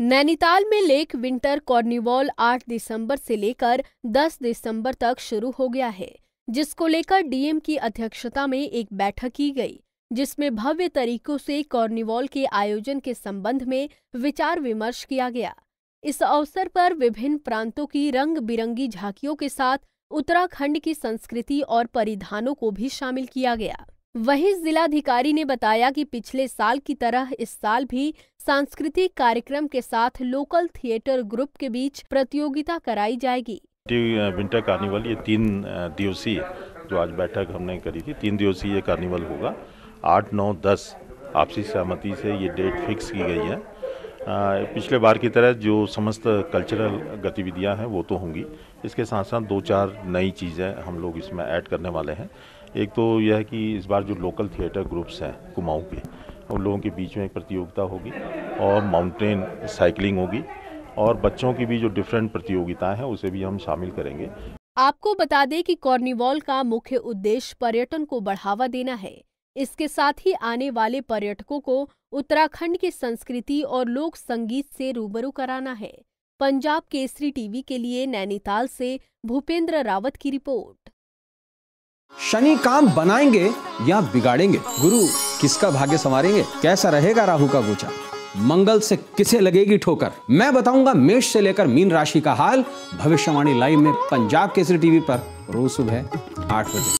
नैनीताल में lake winter कॉर्निवॉल 8 दिसंबर से लेकर 10 दिसंबर तक शुरू हो गया है जिसको लेकर डीएम की अध्यक्षता में एक बैठक की गई जिसमें भव्य तरीकों से कॉर्निवॉल के आयोजन के संबंध में विचार विमर्श किया गया इस अवसर पर विभिन्न प्रांतों की रंग बिरंगी झांकियों के साथ उत्तराखंड की संस्कृति और परिधानों को भी शामिल किया गया वहीं जिलाधिकारी ने बताया कि पिछले साल की तरह इस साल भी सांस्कृतिक कार्यक्रम के साथ लोकल थिएटर ग्रुप के बीच प्रतियोगिता कराई जाएगी विंटर कार्निवल ये तीन दिवसीय जो आज बैठक हमने करी थी तीन दिवसीय ये कार्निवल होगा आठ नौ दस आपसी सहमति से ये डेट फिक्स की गई है पिछले बार की तरह जो समस्त कल्चरल गतिविधियां हैं वो तो होंगी इसके साथ साथ दो चार नई चीज़ें हम लोग इसमें ऐड करने वाले हैं एक तो यह है कि इस बार जो लोकल थिएटर ग्रुप्स हैं कुमाऊँ के उन लोगों के बीच में एक प्रतियोगिता होगी और माउंटेन साइकिलिंग होगी और बच्चों की भी जो डिफरेंट प्रतियोगिताएं हैं उसे भी हम शामिल करेंगे आपको बता दें कि कॉर्निवॉल का मुख्य उद्देश्य पर्यटन को बढ़ावा देना है इसके साथ ही आने वाले पर्यटकों को उत्तराखंड की संस्कृति और लोक संगीत से रूबरू कराना है पंजाब केसरी टीवी के लिए नैनीताल से भूपेंद्र रावत की रिपोर्ट शनि काम बनाएंगे या बिगाड़ेंगे गुरु किसका भाग्य संवारेंगे कैसा रहेगा राहु का गोचर मंगल से किसे लगेगी ठोकर मैं बताऊंगा मेष से लेकर मीन राशि का हाल भविष्यवाणी लाइव में पंजाब केसरी टीवी पर रोज सुबह आठ बजे